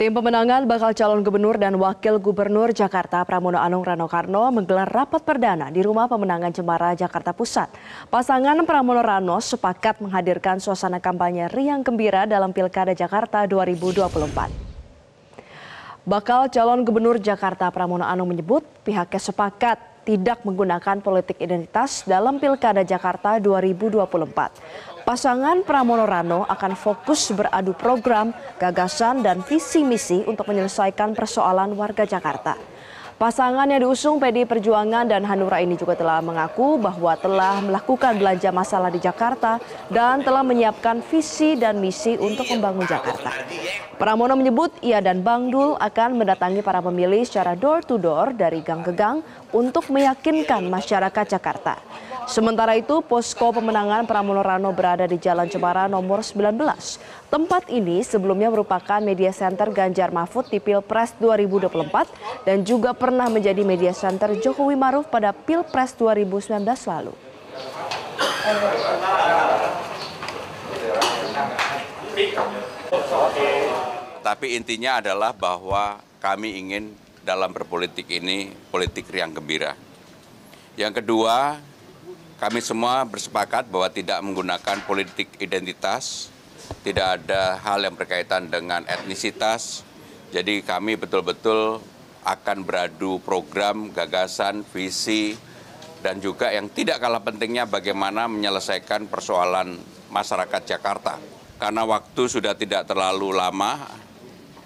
Tim pemenangan bakal calon gubernur dan wakil gubernur Jakarta Pramono Anung Rano Karno menggelar rapat perdana di Rumah Pemenangan Cemara Jakarta Pusat. Pasangan Pramono Rano sepakat menghadirkan suasana kampanye riang gembira dalam Pilkada Jakarta 2024. Bakal calon gubernur Jakarta Pramono Anung menyebut pihaknya sepakat tidak menggunakan politik identitas dalam Pilkada Jakarta 2024. Pasangan Pramono Rano akan fokus beradu program, gagasan, dan visi misi untuk menyelesaikan persoalan warga Jakarta. Pasangan yang diusung PD Perjuangan dan Hanura ini juga telah mengaku bahwa telah melakukan belanja masalah di Jakarta dan telah menyiapkan visi dan misi untuk membangun Jakarta. Pramono menyebut ia dan Bang Dul akan mendatangi para pemilih secara door to door dari gang ke gang untuk meyakinkan masyarakat Jakarta. Sementara itu, posko pemenangan Pramono Rano berada di Jalan Cemara nomor 19. Tempat ini sebelumnya merupakan media center Ganjar Mahfud di Pilpres 2024 dan juga pernah menjadi media center Jokowi Maruf pada Pilpres 2019 lalu. Tapi intinya adalah bahwa kami ingin dalam berpolitik ini politik riang gembira. Yang kedua, kami semua bersepakat bahwa tidak menggunakan politik identitas, tidak ada hal yang berkaitan dengan etnisitas. Jadi kami betul-betul akan beradu program, gagasan, visi, dan juga yang tidak kalah pentingnya bagaimana menyelesaikan persoalan masyarakat Jakarta. Karena waktu sudah tidak terlalu lama,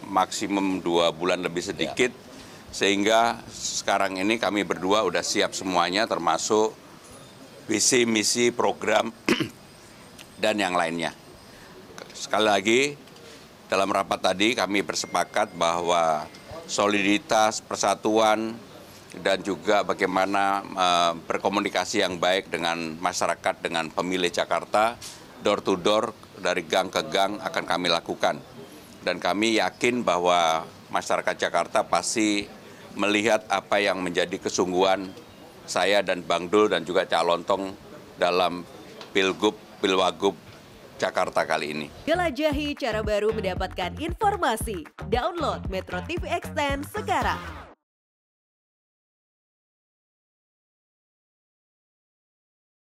maksimum dua bulan lebih sedikit, ya. sehingga sekarang ini kami berdua sudah siap semuanya termasuk visi, misi, program, dan yang lainnya. Sekali lagi, dalam rapat tadi kami bersepakat bahwa soliditas, persatuan, dan juga bagaimana eh, berkomunikasi yang baik dengan masyarakat, dengan pemilih Jakarta, door to door, dari gang ke gang akan kami lakukan. Dan kami yakin bahwa masyarakat Jakarta pasti melihat apa yang menjadi kesungguhan saya dan Bang Dul dan juga Cak Lontong dalam Pilgub, Pilwagub Jakarta kali ini. Jelajahi cara baru mendapatkan informasi. Download Metro TV Extend sekarang.